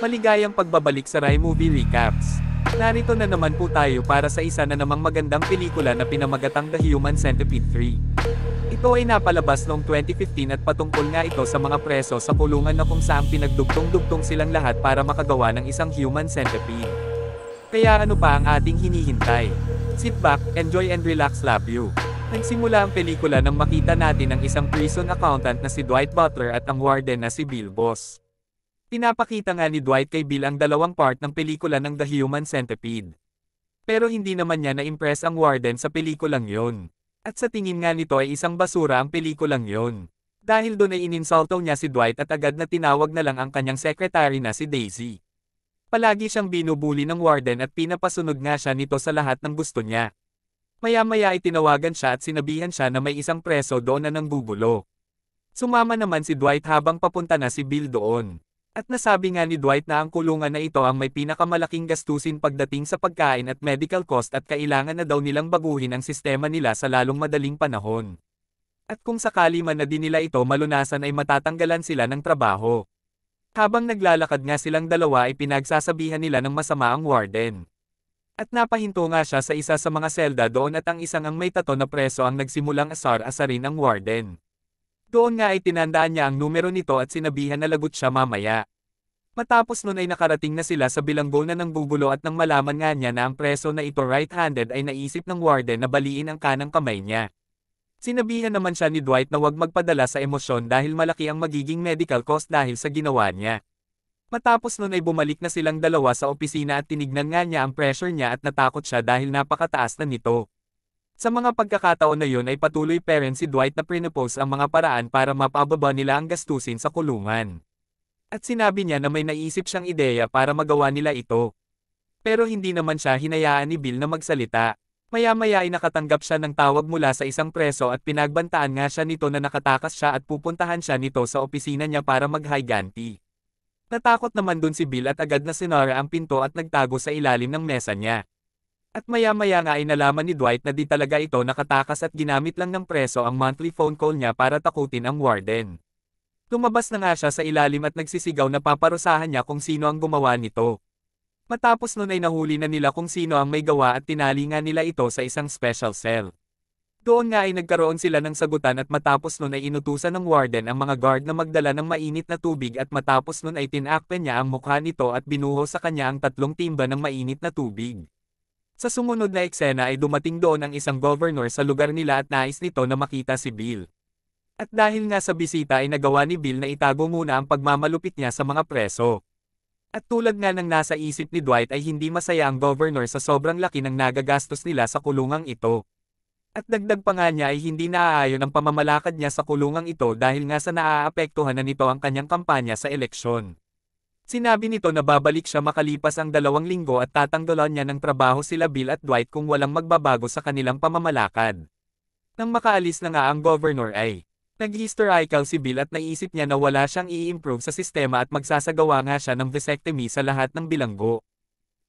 Maligayang pagbabalik sa Rai Movie Recaps. Narito na naman po tayo para sa isa na namang magandang pelikula na pinamagatang The Human Centipede 3. Ito ay napalabas noong 2015 at patungkol nga ito sa mga preso sa kulungan na kung saan pinagdugtong-dugtong silang lahat para makagawa ng isang human centipede. Kaya ano pa ang ating hinihintay? Sit back, enjoy and relax love you. Nagsimula ang pelikula nang makita natin ang isang prison accountant na si Dwight Butler at ang warden na si Bill Boss. Pinapakita nga ni Dwight kay Bill ang dalawang part ng pelikula ng The Human Centipede. Pero hindi naman niya na-impress ang Warden sa pelikulang yon. At sa tingin nga nito ay isang basura ang pelikulang yon. Dahil doon ay ininsulto niya si Dwight at agad na tinawag na lang ang kanyang secretary na si Daisy. Palagi siyang binubuli ng warden at pinapasunod nga siya nito sa lahat ng gusto niya. Maya-maya ay tinawagan siya at sinabihan siya na may isang preso doon na nanggugulo. Sumama naman si Dwight habang papunta na si Bill doon. At nasabi nga ni Dwight na ang kulungan na ito ang may pinakamalaking gastusin pagdating sa pagkain at medical cost at kailangan na daw nilang baguhin ang sistema nila sa lalong madaling panahon. At kung sakali man na din nila ito malunasan ay matatanggalan sila ng trabaho. Habang naglalakad nga silang dalawa ay pinagsasabihan nila ng masama ang warden. At napahinto nga siya sa isa sa mga selda doon at ang isang ang may tato na preso ang nagsimulang asar-asarin ang warden. Doon nga ay tinanda niya ang numero nito at sinabihan na lagot siya mamaya. Matapos nun ay nakarating na sila sa bilanggo na ng bubulo at nang malaman nga niya na ang preso na ito right-handed ay naisip ng warden na baliin ang kanang kamay niya. Sinabihan naman siya ni Dwight na huwag magpadala sa emosyon dahil malaki ang magiging medical cost dahil sa ginawa niya. Matapos nun ay bumalik na silang dalawa sa opisina at tinignan nga niya ang pressure niya at natakot siya dahil napakataas na nito. Sa mga pagkakataon na yun ay patuloy pa si Dwight na prinopose ang mga paraan para mapababa nila ang gastusin sa kulungan. At sinabi niya na may naisip siyang ideya para magawa nila ito. Pero hindi naman siya hinayaan ni Bill na magsalita. Maya-maya ay nakatanggap siya ng tawag mula sa isang preso at pinagbantaan nga siya nito na nakatakas siya at pupuntahan siya nito sa opisina niya para maghiganti. Natakot naman dun si Bill at agad na sinara ang pinto at nagtago sa ilalim ng mesa niya. At maya-maya nga ay nalaman ni Dwight na di talaga ito nakatakas at ginamit lang ng preso ang monthly phone call niya para takutin ang warden. Tumabas na nga siya sa ilalim at nagsisigaw na paparusahan niya kung sino ang gumawa nito. Matapos nun ay nahuli na nila kung sino ang may gawa at tinali nga nila ito sa isang special cell. Doon nga ay nagkaroon sila ng sagutan at matapos nun ay inutusan ng warden ang mga guard na magdala ng mainit na tubig at matapos nun ay tinakpen niya ang mukha nito at binuho sa kanya ang tatlong timba ng mainit na tubig. Sa sumunod na eksena ay dumating doon ang isang governor sa lugar nila at nais nito na makita si Bill. At dahil nga sa bisita ay nagawa ni Bill na itago muna ang pagmamalupit niya sa mga preso. At tulad nga ng nasa isip ni Dwight ay hindi masaya ang governor sa sobrang laki ng nagagastos nila sa kulungang ito. At dagdag pa nga niya ay hindi naaayon ang pamamalakad niya sa kulungang ito dahil nga sa naaapektuhan na nito ang kanyang kampanya sa eleksyon. Sinabi nito na babalik siya makalipas ang dalawang linggo at tatanggalan niya ng trabaho sila Bill at Dwight kung walang magbabago sa kanilang pamamalakad. Nang makaalis na nga ang governor ay, nag-hysterical si Bill at naisip niya na wala siyang i-improve sa sistema at magsasagawa nga siya ng vasectomy sa lahat ng bilanggo.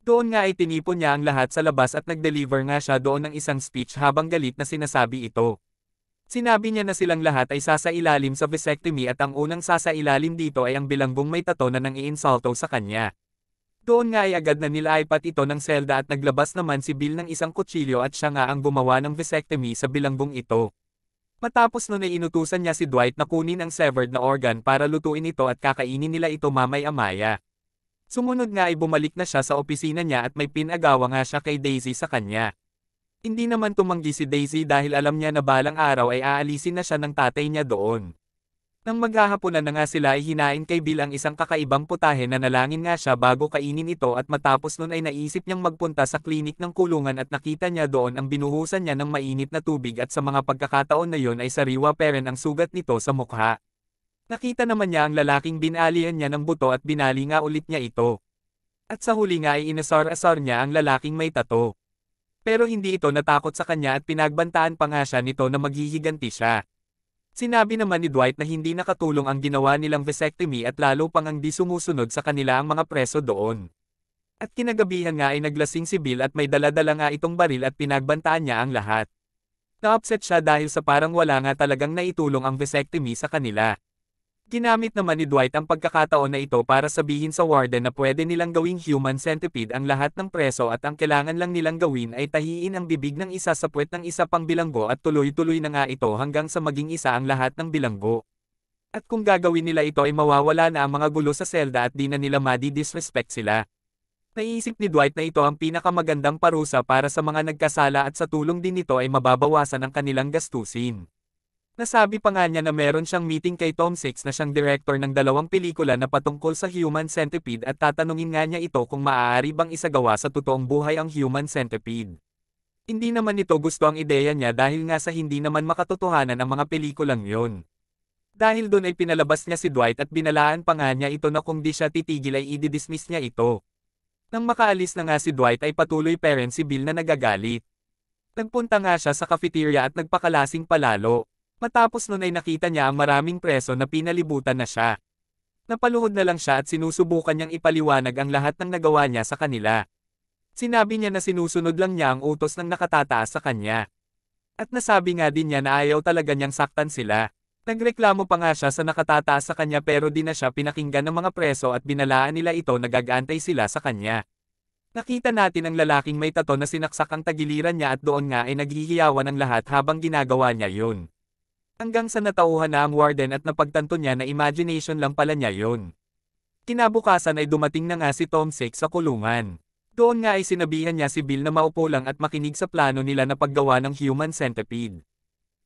Doon nga ay tinipon niya ang lahat sa labas at nag-deliver nga siya doon ng isang speech habang galit na sinasabi ito. Sinabi niya na silang lahat ay sasailalim sa vasectomy at ang unang sasailalim dito ay ang bilanggong may tato na nang iinsulto sa kanya. Doon nga ay agad na nilaipat ito ng selda at naglabas naman si Bill ng isang kutsilyo at siya nga ang gumawa ng vasectomy sa bilanggong ito. Matapos nun ay inutusan niya si Dwight na kunin ang severed na organ para lutuin ito at kakainin nila ito mamay-amaya. Sumunod nga ay bumalik na siya sa opisina niya at may pinagawa nga siya kay Daisy sa kanya. Hindi naman tumanggi si Daisy dahil alam niya na balang araw ay aalisin na siya ng tatay niya doon. Nang maghahaponan na nga sila ay hinain kay Bill ang isang kakaibang putahe na nalangin nga siya bago kainin ito at matapos nun ay naisip niyang magpunta sa klinik ng kulungan at nakita niya doon ang binuhusan niya ng mainit na tubig at sa mga pagkakataon na yon ay sariwa peren ang sugat nito sa mukha. Nakita naman niya ang lalaking binalian niya ng buto at binali nga ulit niya ito. At sa huli nga ay inasar-asar niya ang lalaking may tato. Pero hindi ito natakot sa kanya at pinagbantaan pa nga siya nito na maghihiganti siya. Sinabi naman ni Dwight na hindi nakatulong ang ginawa nilang vasectomy at lalo pang ang di sumusunod sa kanila ang mga preso doon. At kinagabihan nga ay naglasing si Bill at may daladala nga itong baril at pinagbantaan niya ang lahat. Na-upset siya dahil sa parang wala nga talagang naitulong ang vasectomy sa kanila. Ginamit naman ni Dwight ang pagkakataon na ito para sabihin sa warden na pwede nilang gawing human centipede ang lahat ng preso at ang kailangan lang nilang gawin ay tahiin ang bibig ng isa sa puwet ng isa pang bilanggo at tuloy-tuloy na nga ito hanggang sa maging isa ang lahat ng bilanggo. At kung gagawin nila ito ay mawawala na ang mga gulo sa selda at di na nila madi-disrespect sila. Naiisip ni Dwight na ito ang pinakamagandang parusa para sa mga nagkasala at sa tulong din nito ay mababawasan ang kanilang gastusin. Nasabi pa nga niya na meron siyang meeting kay Tom Six na siyang director ng dalawang pelikula na patungkol sa Human Centipede at tatanungin nga niya ito kung maaari bang isagawa sa totoong buhay ang Human Centipede. Hindi naman ito gusto ang ideya niya dahil nga sa hindi naman makatotohanan ang mga pelikulang yun. Dahil doon ay pinalabas niya si Dwight at binalaan pa nga niya ito na kung di siya titigil ay ididismiss niya ito. Nang makaalis na nga si Dwight ay patuloy parent si Bill na nagagalit. Nagpunta nga siya sa cafeteria at nagpakalasing palalo. Matapos nun ay nakita niya ang maraming preso na pinalibutan na siya. Napaluhod na lang siya at sinusubukan niyang ipaliwanag ang lahat ng nagawa niya sa kanila. Sinabi niya na sinusunod lang niya ang utos ng nakatataas sa kanya. At nasabi nga din niya na ayaw talaga niyang saktan sila. Nagreklamo pa nga siya sa nakatataas sa kanya pero di na siya pinakinggan ng mga preso at binalaan nila ito na gagantay sila sa kanya. Nakita natin ang lalaking may tato na sinaksak ang tagiliran niya at doon nga ay naghihiyawan ang lahat habang ginagawa niya yun. Hanggang sa natauhan na ang warden at napagtanto niya na imagination lang pala niya yon. Kinabukasan ay dumating na nga si Tom Sek sa kulungan. Doon nga ay sinabihan niya si Bill na maupo lang at makinig sa plano nila na paggawa ng human centipede.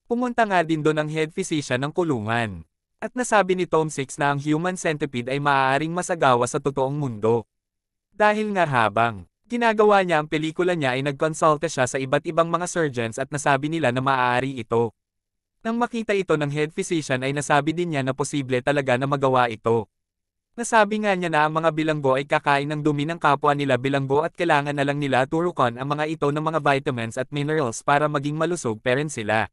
Pumunta nga din doon ang head physician ng kulungan. At nasabi ni Tom Six na ang human centipede ay maaaring masagawa sa totoong mundo. Dahil nga habang ginagawa niya ang pelikula niya ay nagkonsulta siya sa iba't ibang mga surgeons at nasabi nila na maaari ito. Nang makita ito ng head physician ay nasabi din niya na posible talaga na magawa ito. Nasabi nga niya na ang mga bilanggo ay kakain ng dumi ng kapwa nila bilanggo at kailangan na lang nila turukan ang mga ito ng mga vitamins at minerals para maging malusog parent sila.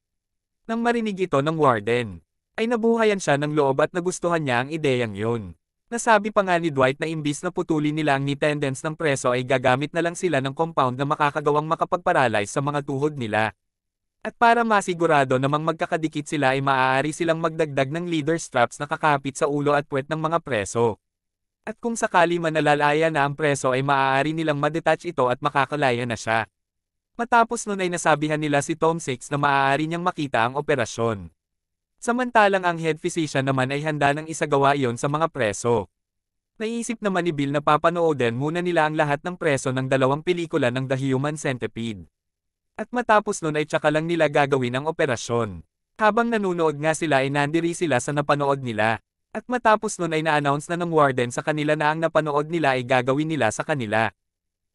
Nang marinig ito ng warden, ay nabuhayan siya ng loob at nagustuhan niya ang ideyang yun. Nasabi pa nga ni Dwight na imbis na putulin nila ang nitendence ng preso ay gagamit na lang sila ng compound na makakagawang makapagparalyze sa mga tuhod nila. At para masigurado namang magkakadikit sila ay maaari silang magdagdag ng leader straps na kakapit sa ulo at puwet ng mga preso. At kung sakali man manalalaya na ang preso ay maaari nilang madetach ito at makakalaya na siya. Matapos nun ay nasabihan nila si Tom Six na maaari niyang makita ang operasyon. Samantalang ang head physician naman ay handa ng isagawa iyon sa mga preso. Naisip naman ni Bill na papanoodin muna nila ang lahat ng preso ng dalawang pelikula ng The Human Centipede. At matapos nun ay tsaka lang nila gagawin ang operasyon. Habang nanunood nga sila ay nandiri sila sa napanood nila. At matapos nun ay na-announce na ng warden sa kanila na ang napanood nila ay gagawin nila sa kanila.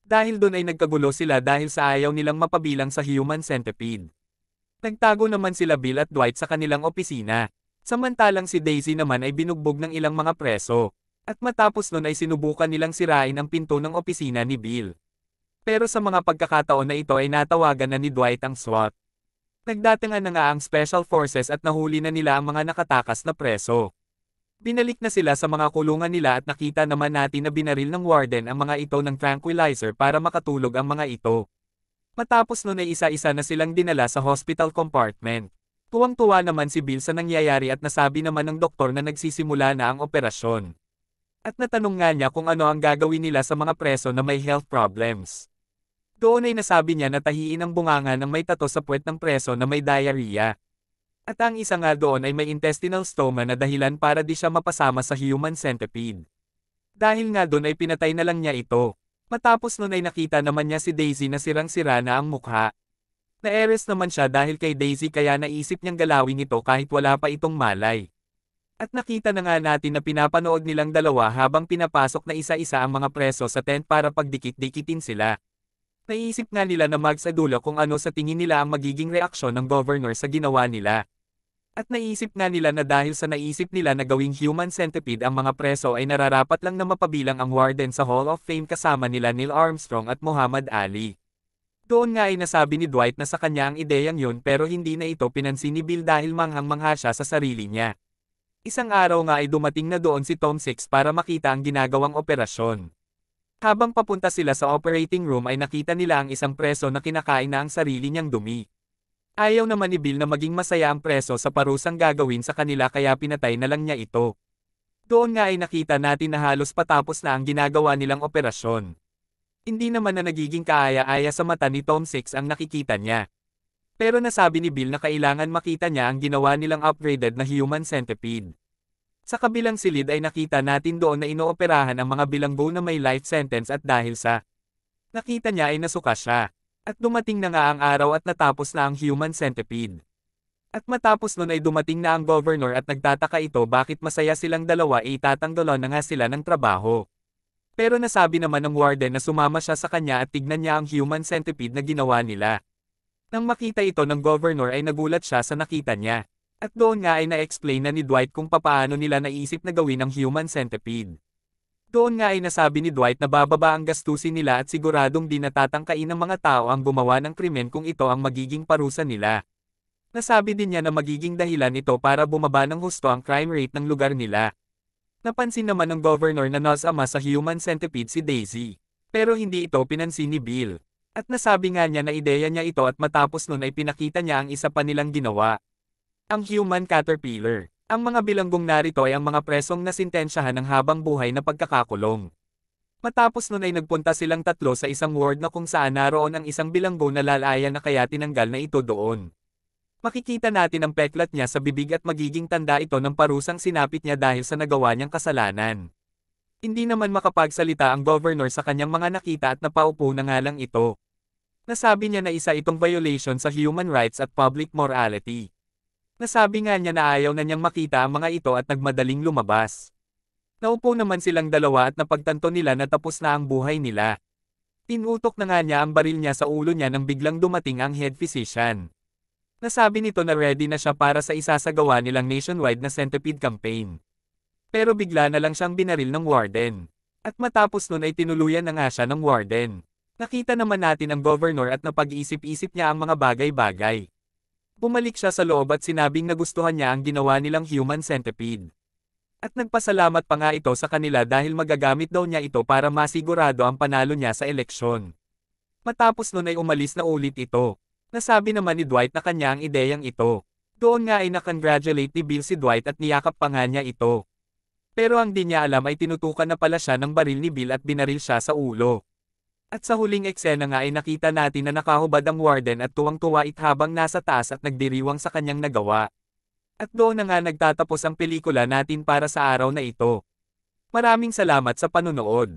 Dahil dun ay nagkagulo sila dahil sa ayaw nilang mapabilang sa human centipede. Nagtago naman sila Bill at Dwight sa kanilang opisina. Samantalang si Daisy naman ay binugbog ng ilang mga preso. At matapos nun ay sinubukan nilang sirain ang pinto ng opisina ni Bill. Pero sa mga pagkakataon na ito ay natawagan na ni Dwight ang SWAT. Nagdatingan na nga ang Special Forces at nahuli na nila ang mga nakatakas na preso. Binalik na sila sa mga kulungan nila at nakita naman natin na binaril ng warden ang mga ito ng tranquilizer para makatulog ang mga ito. Matapos nun ay isa-isa na silang dinala sa hospital compartment. Tuwang-tuwa naman si Bill sa nangyayari at nasabi naman ng doktor na nagsisimula na ang operasyon. At natanong nga niya kung ano ang gagawin nila sa mga preso na may health problems. Doon ay nasabi niya na tahiin ang bunganga ng may tato sa puwet ng preso na may diarrhea. At ang isa nga doon ay may intestinal stoma na dahilan para di siya mapasama sa human centipede. Dahil nga doon ay pinatay na lang niya ito. Matapos noon ay nakita naman niya si Daisy na sirang-sira na ang mukha. Naeres naman siya dahil kay Daisy kaya naisip niyang galawin ito kahit wala pa itong malay. At nakita na nga natin na pinapanood nilang dalawa habang pinapasok na isa-isa ang mga preso sa tent para pagdikit-dikitin sila. Naiisip nga nila na magsadula kung ano sa tingin nila ang magiging reaksyon ng governor sa ginawa nila. At naisip nga nila na dahil sa naisip nila na gawing human centipede ang mga preso ay nararapat lang na mapabilang ang warden sa Hall of Fame kasama nila Neil Armstrong at Muhammad Ali. Doon nga ay nasabi ni Dwight na sa kanya ang ideyang yun pero hindi na ito pinansin ni Bill dahil manghang-mangha siya sa sarili niya. Isang araw nga ay dumating na doon si Tom Six para makita ang ginagawang operasyon. Habang papunta sila sa operating room ay nakita nila ang isang preso na kinakain na ang sarili niyang dumi. Ayaw naman ni Bill na maging masaya ang preso sa parusang gagawin sa kanila kaya pinatay na lang niya ito. Doon nga ay nakita natin na halos patapos na ang ginagawa nilang operasyon. Hindi naman na nagiging kaaya-aya sa mata ni Tom Six ang nakikita niya. Pero nasabi ni Bill na kailangan makita niya ang ginawa nilang upgraded na human centipede. Sa kabilang silid ay nakita natin doon na inooperahan ang mga bilanggo na may life sentence at dahil sa nakita niya ay nasuka siya. At dumating na nga ang araw at natapos na ang human centipede. At matapos nun ay dumating na ang governor at nagtataka ito bakit masaya silang dalawa ay tatanggalo na nga sila ng trabaho. Pero nasabi naman ng warden na sumama siya sa kanya at tignan niya ang human centipede na ginawa nila. Nang makita ito ng governor ay nagulat siya sa nakita niya. At doon nga ay na-explain na ni Dwight kung papaano nila naisip na gawin ang human centipede. Doon nga ay nasabi ni Dwight na bababa ang gastusin nila at siguradong di natatangkain ng mga tao ang gumawa ng krimen kung ito ang magiging parusa nila. Nasabi din niya na magiging dahilan ito para bumaba ng husto ang crime rate ng lugar nila. Napansin naman ng governor na nasama sa human centipede si Daisy. Pero hindi ito pinansin ni Bill. At nasabi nga niya na ideya niya ito at matapos nun ay pinakita niya ang isa pa nilang ginawa. Ang human caterpillar. Ang mga bilanggong narito ay ang mga presong nasintensyahan ng habang buhay na pagkakakulong. Matapos nun ay nagpunta silang tatlo sa isang ward na kung saan naroon ang isang bilanggo na lalayan na kaya tinanggal na ito doon. Makikita natin ang peklat niya sa bibig at magiging tanda ito ng parusang sinapit niya dahil sa nagawa niyang kasalanan. Hindi naman makapagsalita ang governor sa kanyang mga nakita at napaupo na nga lang ito. Nasabi niya na isa itong violation sa human rights at public morality. Nasabi nga niya na ayaw na niyang makita ang mga ito at nagmadaling lumabas. Naupo naman silang dalawa at napagtanto nila na tapos na ang buhay nila. Tinutok na nga niya ang baril niya sa ulo niya nang biglang dumating ang head physician. Nasabi nito na ready na siya para sa isasagawa nilang nationwide na centipede campaign. Pero bigla na lang siyang binaril ng warden. At matapos nun ay tinuluyan na nga siya ng warden. Nakita naman natin ang governor at napag-isip-isip niya ang mga bagay-bagay. Bumalik siya sa loob at sinabing nagustuhan niya ang ginawa nilang human centipede. At nagpasalamat pa nga ito sa kanila dahil magagamit daw niya ito para masigurado ang panalo niya sa eleksyon. Matapos nun ay umalis na ulit ito. Nasabi naman ni Dwight na kanya ang ideyang ito. Doon nga ay nakongratulate ni Bill si Dwight at niyakap pa nga niya ito. Pero ang di niya alam ay tinutukan na pala siya ng baril ni Bill at binaril siya sa ulo. At sa huling eksena nga ay nakita natin na nakahubad ang warden at tuwang-tuwa it habang nasa taas at nagdiriwang sa kanyang nagawa. At doon na nga nagtatapos ang pelikula natin para sa araw na ito. Maraming salamat sa panunood.